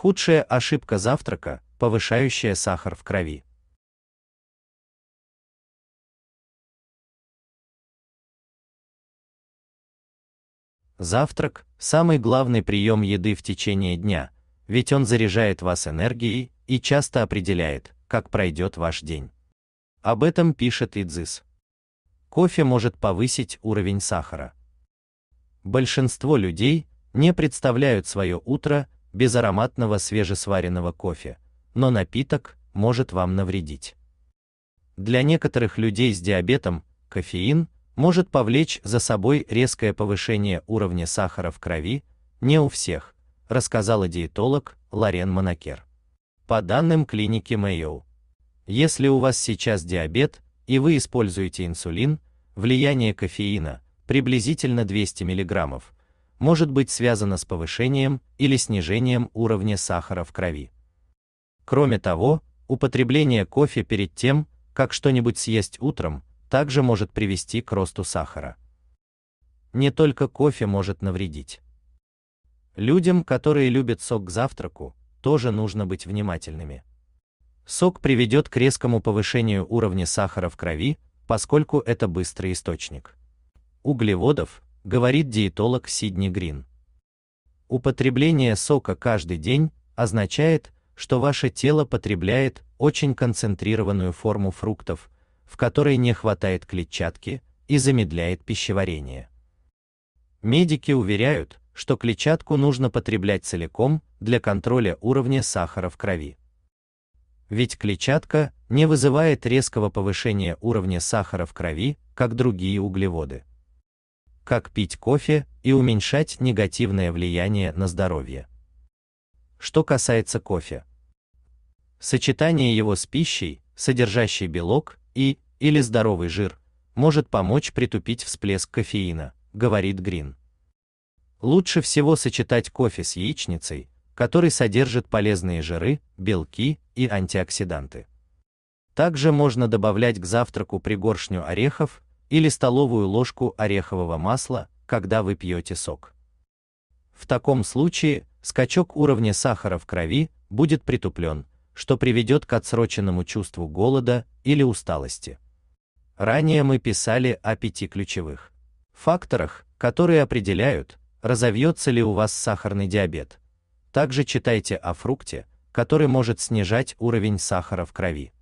Худшая ошибка завтрака – повышающая сахар в крови. Завтрак – самый главный прием еды в течение дня, ведь он заряжает вас энергией и часто определяет, как пройдет ваш день. Об этом пишет Идзис. Кофе может повысить уровень сахара. Большинство людей не представляют свое утро без ароматного свежесваренного кофе, но напиток может вам навредить. Для некоторых людей с диабетом кофеин может повлечь за собой резкое повышение уровня сахара в крови, не у всех, рассказала диетолог Лорен Монакер. По данным клиники Mayo, если у вас сейчас диабет и вы используете инсулин, влияние кофеина приблизительно 200 миллиграммов может быть связано с повышением или снижением уровня сахара в крови. Кроме того, употребление кофе перед тем, как что-нибудь съесть утром, также может привести к росту сахара. Не только кофе может навредить. Людям, которые любят сок к завтраку, тоже нужно быть внимательными. Сок приведет к резкому повышению уровня сахара в крови, поскольку это быстрый источник углеводов, говорит диетолог Сидни Грин. Употребление сока каждый день означает, что ваше тело потребляет очень концентрированную форму фруктов, в которой не хватает клетчатки и замедляет пищеварение. Медики уверяют, что клетчатку нужно потреблять целиком для контроля уровня сахара в крови. Ведь клетчатка не вызывает резкого повышения уровня сахара в крови, как другие углеводы как пить кофе и уменьшать негативное влияние на здоровье. Что касается кофе. Сочетание его с пищей, содержащей белок и или здоровый жир, может помочь притупить всплеск кофеина, говорит Грин. Лучше всего сочетать кофе с яичницей, который содержит полезные жиры, белки и антиоксиданты. Также можно добавлять к завтраку пригоршню орехов или столовую ложку орехового масла, когда вы пьете сок. В таком случае скачок уровня сахара в крови будет притуплен, что приведет к отсроченному чувству голода или усталости. Ранее мы писали о пяти ключевых факторах, которые определяют, разовьется ли у вас сахарный диабет. Также читайте о фрукте, который может снижать уровень сахара в крови.